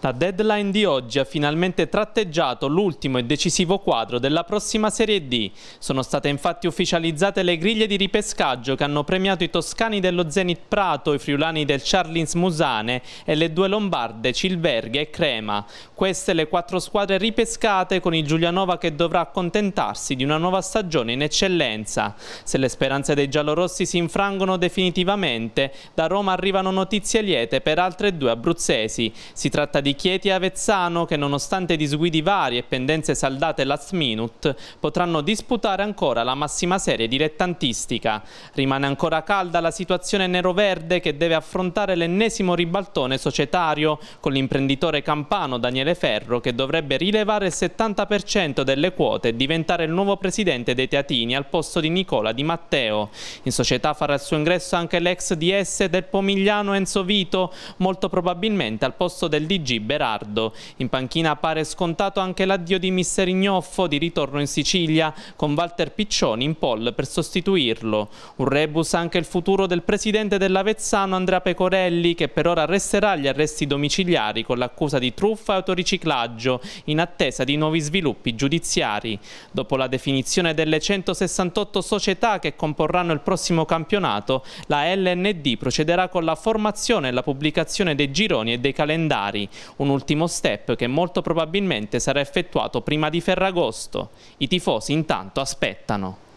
La deadline di oggi ha finalmente tratteggiato l'ultimo e decisivo quadro della prossima Serie D. Sono state infatti ufficializzate le griglie di ripescaggio che hanno premiato i toscani dello Zenit Prato, i friulani del Charlins Musane e le due lombarde Cilverghe e Crema. Queste le quattro squadre ripescate con il Giulianova che dovrà accontentarsi di una nuova stagione in eccellenza. Se le speranze dei giallorossi si infrangono definitivamente, da Roma arrivano notizie liete per altre due abruzzesi. Si tratta di di Chieti e Avezzano che nonostante disguidi vari e pendenze saldate last minute potranno disputare ancora la massima serie dilettantistica. Rimane ancora calda la situazione nero-verde che deve affrontare l'ennesimo ribaltone societario con l'imprenditore campano Daniele Ferro che dovrebbe rilevare il 70% delle quote e diventare il nuovo presidente dei Teatini al posto di Nicola Di Matteo. In società farà il suo ingresso anche l'ex DS del Pomigliano Enzo Vito, molto probabilmente al posto del DG Berardo. In panchina appare scontato anche l'addio di Mister Ignoffo di ritorno in Sicilia con Walter Piccioni in poll per sostituirlo. Un rebus anche il futuro del presidente dell'Avezzano Andrea Pecorelli che per ora resterà agli arresti domiciliari con l'accusa di truffa e autoriciclaggio in attesa di nuovi sviluppi giudiziari. Dopo la definizione delle 168 società che comporranno il prossimo campionato, la LND procederà con la formazione e la pubblicazione dei gironi e dei calendari un ultimo step che molto probabilmente sarà effettuato prima di Ferragosto. I tifosi intanto aspettano.